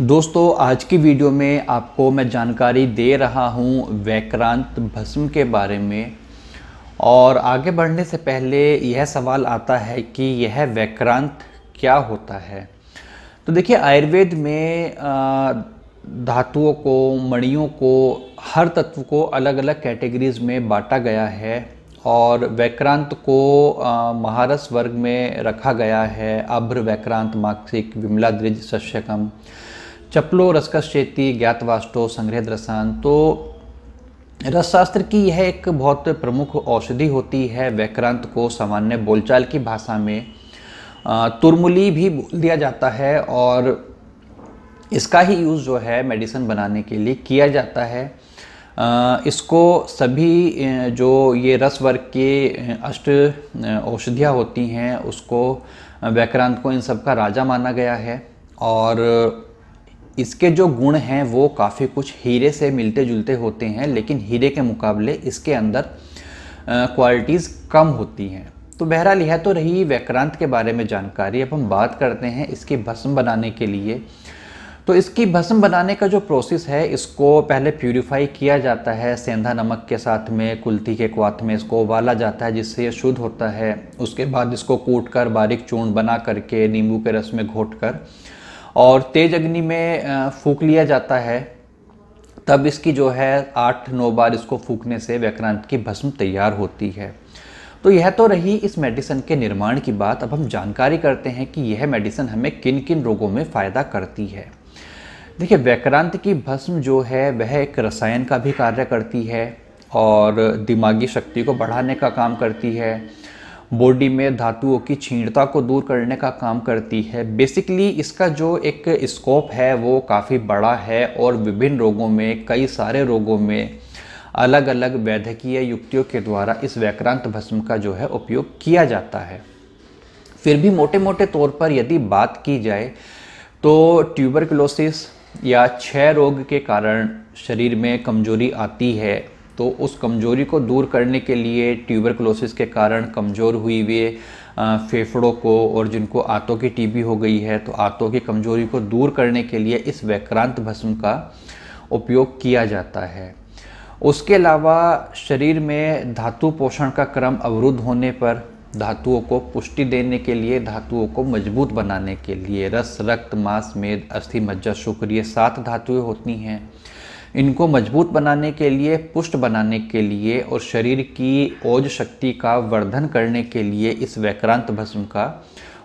दोस्तों आज की वीडियो में आपको मैं जानकारी दे रहा हूँ वैक्रांत भस्म के बारे में और आगे बढ़ने से पहले यह सवाल आता है कि यह वैक्रांत क्या होता है तो देखिए आयुर्वेद में धातुओं को मणियों को हर तत्व को अलग अलग कैटेगरीज में बांटा गया है और वैक्रांत को महारस वर्ग में रखा गया है अभ्र वैक्रांत मासिक विमला द्विज सस्यकम चपलो रसकस चेती ज्ञातवास्टो संग्रह रसान तो रसशास्त्र की यह एक बहुत प्रमुख औषधि होती है वैक्रांत को सामान्य बोलचाल की भाषा में तुरमुली भी बोल दिया जाता है और इसका ही यूज़ जो है मेडिसिन बनाने के लिए किया जाता है इसको सभी जो ये रस वर्ग के अष्ट औषधियाँ होती हैं उसको वैक्रांत को इन सब का राजा माना गया है और इसके जो गुण हैं वो काफ़ी कुछ हीरे से मिलते जुलते होते हैं लेकिन हीरे के मुकाबले इसके अंदर क्वालिटीज़ कम होती हैं तो बहरहाल यह तो रही वैक्रांत के बारे में जानकारी अब हम बात करते हैं इसकी भस्म बनाने के लिए तो इसकी भस्म बनाने का जो प्रोसेस है इसको पहले प्यूरीफाई किया जाता है सेंधा नमक के साथ में कुल्थी के क्वाथ में इसको उबाला जाता है जिससे यह शुद्ध होता है उसके बाद इसको कूट कर बारीक चूर्ण बना करके नींबू के रस में घोट कर और तेज अग्नि में फूक लिया जाता है तब इसकी जो है आठ नौ बार इसको फूकने से व्याक्रांत की भस्म तैयार होती है तो यह तो रही इस मेडिसन के निर्माण की बात अब हम जानकारी करते हैं कि यह मेडिसन हमें किन किन रोगों में फ़ायदा करती है देखिए व्याक्रांत की भस्म जो है वह एक रसायन का भी कार्य करती है और दिमागी शक्ति को बढ़ाने का काम करती है बॉडी में धातुओं की छीणता को दूर करने का काम करती है बेसिकली इसका जो एक स्कोप है वो काफ़ी बड़ा है और विभिन्न रोगों में कई सारे रोगों में अलग अलग वैद्यकीय युक्तियों के द्वारा इस वैक्रांत भस्म का जो है उपयोग किया जाता है फिर भी मोटे मोटे तौर पर यदि बात की जाए तो ट्यूबरकुलोसिस या क्षय रोग के कारण शरीर में कमजोरी आती है तो उस कमज़ोरी को दूर करने के लिए ट्यूबरकुलोसिस के कारण कमज़ोर हुई हुए फेफड़ों को और जिनको आंतों की टीबी हो गई है तो आंतों की कमज़ोरी को दूर करने के लिए इस वैक्रांत भस्म का उपयोग किया जाता है उसके अलावा शरीर में धातु पोषण का क्रम अवरुद्ध होने पर धातुओं को पुष्टि देने के लिए धातुओं को मजबूत बनाने के लिए रस रक्त मांस मेद अस्थि मज्जा शुक्र ये सात धातुएं होती हैं इनको मजबूत बनाने के लिए पुष्ट बनाने के लिए और शरीर की ओज शक्ति का वर्धन करने के लिए इस वैक्रांत भस्म का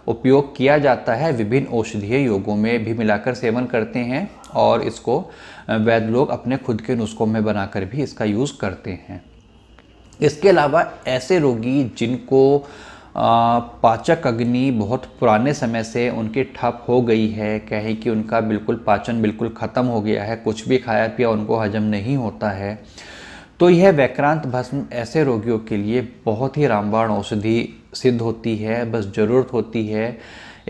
उपयोग किया जाता है विभिन्न औषधीय योगों में भी मिलाकर सेवन करते हैं और इसको वैद्य लोग अपने खुद के नुस्खों में बनाकर भी इसका यूज़ करते हैं इसके अलावा ऐसे रोगी जिनको पाचक अग्नि बहुत पुराने समय से उनकी ठप हो गई है कहें कि उनका बिल्कुल पाचन बिल्कुल ख़त्म हो गया है कुछ भी खाया पिया उनको हजम नहीं होता है तो यह वैक्रांत भस्म ऐसे रोगियों के लिए बहुत ही रामबाण औषधि सिद्ध होती है बस ज़रूरत होती है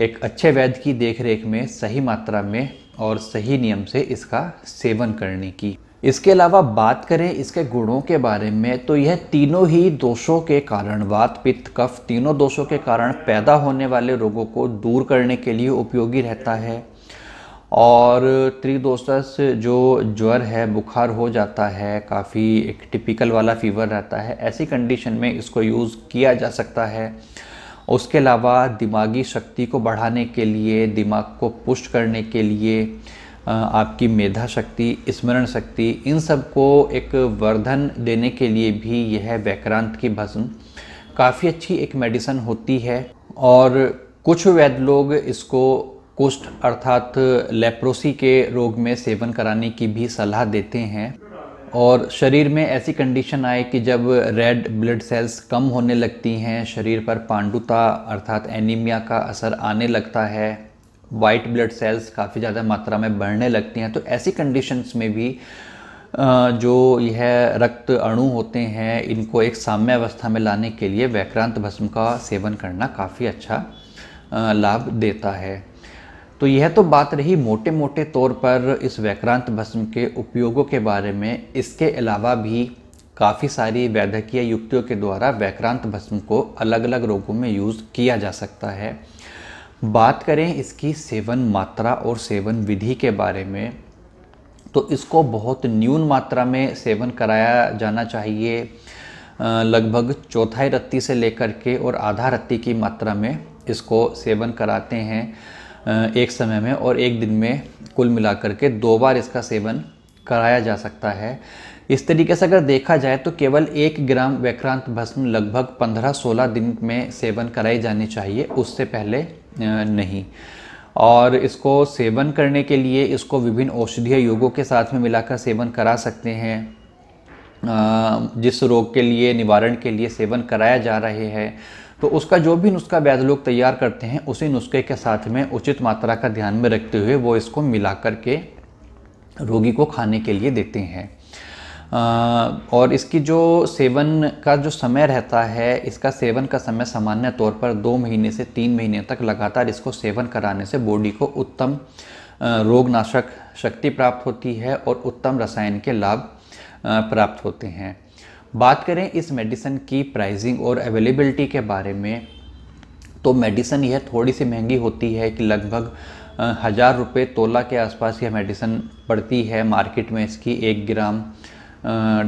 एक अच्छे वैद्य की देखरेख में सही मात्रा में और सही नियम से इसका सेवन करने की इसके अलावा बात करें इसके गुणों के बारे में तो यह तीनों ही दोषों के कारण वात पित्त कफ तीनों दोषों के कारण पैदा होने वाले रोगों को दूर करने के लिए उपयोगी रहता है और त्रिदोष जो ज्वर है बुखार हो जाता है काफ़ी एक टिपिकल वाला फीवर रहता है ऐसी कंडीशन में इसको यूज़ किया जा सकता है उसके अलावा दिमागी शक्ति को बढ़ाने के लिए दिमाग को पुष्ट करने के लिए आपकी मेधा शक्ति स्मरण शक्ति इन सब को एक वर्धन देने के लिए भी यह वैक्रांत की भस्म काफ़ी अच्छी एक मेडिसन होती है और कुछ वैद्य लोग इसको कुष्ठ अर्थात लेप्रोसी के रोग में सेवन कराने की भी सलाह देते हैं और शरीर में ऐसी कंडीशन आए कि जब रेड ब्लड सेल्स कम होने लगती हैं शरीर पर पांडुता अर्थात एनीमिया का असर आने लगता है वाइट ब्लड सेल्स काफ़ी ज़्यादा मात्रा में बढ़ने लगती हैं तो ऐसी कंडीशंस में भी जो यह रक्त अणु होते हैं इनको एक साम्य अवस्था में लाने के लिए वैक्रांत भस्म का सेवन करना काफ़ी अच्छा लाभ देता है तो यह तो बात रही मोटे मोटे तौर पर इस वैक्रांत भस्म के उपयोगों के बारे में इसके अलावा भी काफ़ी सारी वैद्यकीय युक्तियों के द्वारा वैक्रांत भस्म को अलग अलग रोगों में यूज़ किया जा सकता है बात करें इसकी सेवन मात्रा और सेवन विधि के बारे में तो इसको बहुत न्यून मात्रा में सेवन कराया जाना चाहिए लगभग चौथाई रत्ती से लेकर के और आधा रत्ती की मात्रा में इसको सेवन कराते हैं एक समय में और एक दिन में कुल मिलाकर के दो बार इसका सेवन कराया जा सकता है इस तरीके से अगर देखा जाए तो केवल एक ग्राम वैक्रांत भस्म लगभग 15-16 दिन में सेवन कराई जानी चाहिए उससे पहले नहीं और इसको सेवन करने के लिए इसको विभिन्न औषधीय योगों के साथ में मिलाकर सेवन करा सकते हैं जिस रोग के लिए निवारण के लिए सेवन कराया जा रहे हैं तो उसका जो भी नुस्खा वैध लोग तैयार करते हैं उसी नुस्खे के साथ में उचित मात्रा का ध्यान में रखते हुए वो इसको मिला करके रोगी को खाने के लिए देते हैं और इसकी जो सेवन का जो समय रहता है इसका सेवन का समय सामान्य तौर पर दो महीने से तीन महीने तक लगातार इसको सेवन कराने से बॉडी को उत्तम रोगनाशक शक्ति प्राप्त होती है और उत्तम रसायन के लाभ प्राप्त होते हैं बात करें इस मेडिसन की प्राइसिंग और अवेलेबिलिटी के बारे में तो मेडिसन यह थोड़ी सी महंगी होती है कि लगभग हज़ार रुपये तोला के आसपास यह मेडिसन पड़ती है मार्केट में इसकी एक ग्राम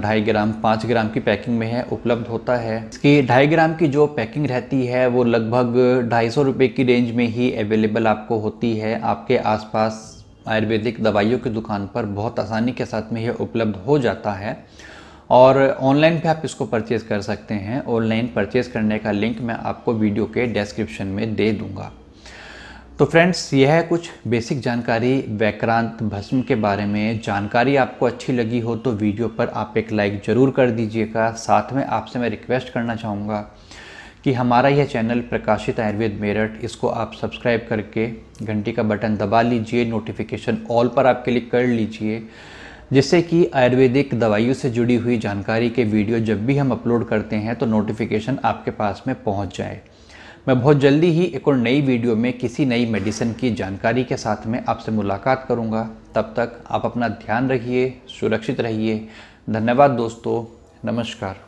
ढाई ग्राम पाँच ग्राम की पैकिंग में है उपलब्ध होता है इसकी ढाई ग्राम की जो पैकिंग रहती है वो लगभग ढाई सौ रुपये की रेंज में ही अवेलेबल आपको होती है आपके आसपास आयुर्वेदिक दवाइयों की दुकान पर बहुत आसानी के साथ में यह उपलब्ध हो जाता है और ऑनलाइन भी आप इसको परचेज़ कर सकते हैं ऑनलाइन परचेज़ करने का लिंक मैं आपको वीडियो के डिस्क्रिप्शन में दे दूँगा तो फ्रेंड्स यह है कुछ बेसिक जानकारी वैक्रांत भस्म के बारे में जानकारी आपको अच्छी लगी हो तो वीडियो पर आप एक लाइक ज़रूर कर दीजिएगा साथ में आपसे मैं रिक्वेस्ट करना चाहूँगा कि हमारा यह चैनल प्रकाशित आयुर्वेद मेरठ इसको आप सब्सक्राइब करके घंटी का बटन दबा लीजिए नोटिफिकेशन ऑल पर आप क्लिक कर लीजिए जिससे कि आयुर्वेदिक दवाइयों से जुड़ी हुई जानकारी के वीडियो जब भी हम अपलोड करते हैं तो नोटिफिकेशन आपके पास में पहुंच जाए मैं बहुत जल्दी ही एक और नई वीडियो में किसी नई मेडिसिन की जानकारी के साथ में आपसे मुलाकात करूँगा तब तक आप अपना ध्यान रखिए सुरक्षित रहिए धन्यवाद दोस्तों नमस्कार